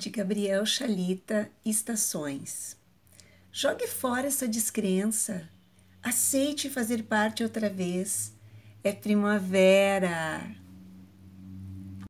de Gabriel Chalita Estações. Jogue fora essa descrença. Aceite fazer parte outra vez. É primavera.